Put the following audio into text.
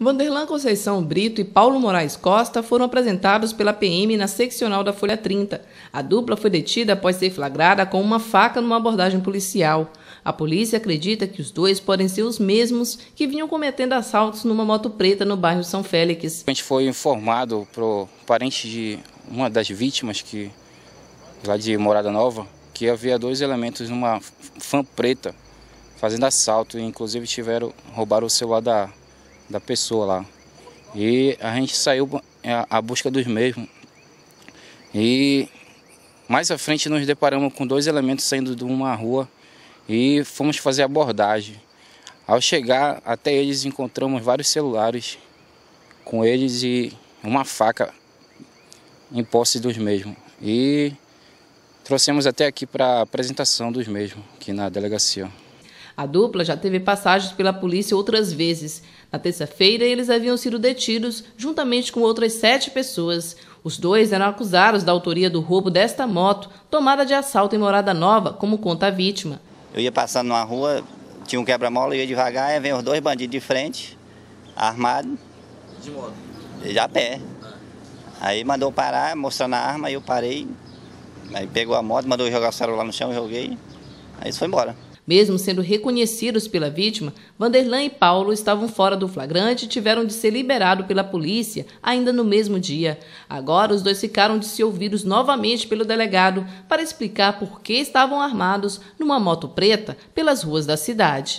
Vanderlan Conceição Brito e Paulo Moraes Costa foram apresentados pela PM na seccional da Folha 30. A dupla foi detida após ser flagrada com uma faca numa abordagem policial. A polícia acredita que os dois podem ser os mesmos que vinham cometendo assaltos numa moto preta no bairro São Félix. A gente foi informado pro parente de uma das vítimas que lá de Morada Nova que havia dois elementos numa fã preta fazendo assalto e inclusive tiveram roubaram o celular da da pessoa lá. E a gente saiu à é, busca dos mesmos. E mais à frente nos deparamos com dois elementos saindo de uma rua e fomos fazer abordagem. Ao chegar até eles encontramos vários celulares com eles e uma faca em posse dos mesmos. E trouxemos até aqui para a apresentação dos mesmos, aqui na delegacia. A dupla já teve passagens pela polícia outras vezes. Na terça-feira, eles haviam sido detidos juntamente com outras sete pessoas. Os dois eram acusados da autoria do roubo desta moto, tomada de assalto em Morada Nova, como conta a vítima. Eu ia passando numa rua, tinha um quebra-mola, eu ia devagar, e vem os dois bandidos de frente, armados. De moto? Já a pé. Aí mandou parar, mostrando a arma, aí eu parei. Aí pegou a moto, mandou jogar o celular no chão, joguei. Aí foi embora. Mesmo sendo reconhecidos pela vítima, Vanderlan e Paulo estavam fora do flagrante e tiveram de ser liberados pela polícia ainda no mesmo dia. Agora, os dois ficaram de ser ouvidos novamente pelo delegado para explicar por que estavam armados numa moto preta pelas ruas da cidade.